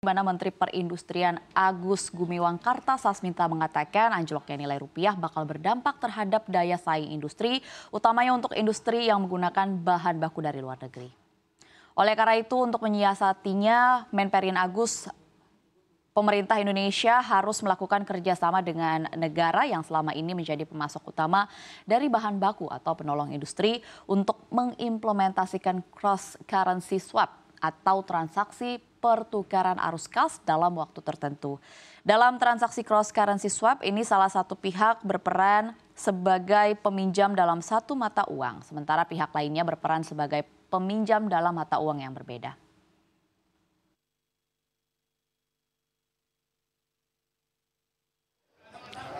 mana Menteri Perindustrian Agus Gumiwang Kartasasmita mengatakan anjloknya nilai rupiah bakal berdampak terhadap daya saing industri, utamanya untuk industri yang menggunakan bahan baku dari luar negeri. Oleh karena itu, untuk menyiasatinya, Menperin Agus pemerintah Indonesia harus melakukan kerjasama dengan negara yang selama ini menjadi pemasok utama dari bahan baku atau penolong industri untuk mengimplementasikan cross currency swap atau transaksi pertukaran arus kas dalam waktu tertentu. Dalam transaksi cross currency swap ini salah satu pihak berperan sebagai peminjam dalam satu mata uang, sementara pihak lainnya berperan sebagai peminjam dalam mata uang yang berbeda.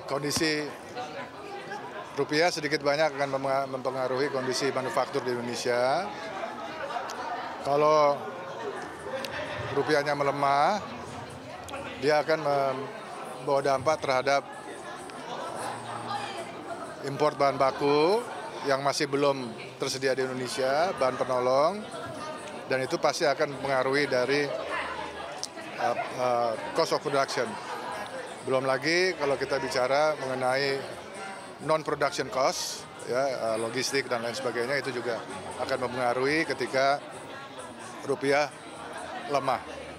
Kondisi rupiah sedikit banyak akan mempengaruhi kondisi manufaktur di Indonesia. Kalau rupiahnya melemah, dia akan membawa dampak terhadap impor bahan baku yang masih belum tersedia di Indonesia, bahan penolong, dan itu pasti akan mempengaruhi dari uh, uh, cost of production. Belum lagi kalau kita bicara mengenai non production cost, ya eh, logistik dan lain sebagainya itu juga akan mempengaruhi ketika rupiah lemah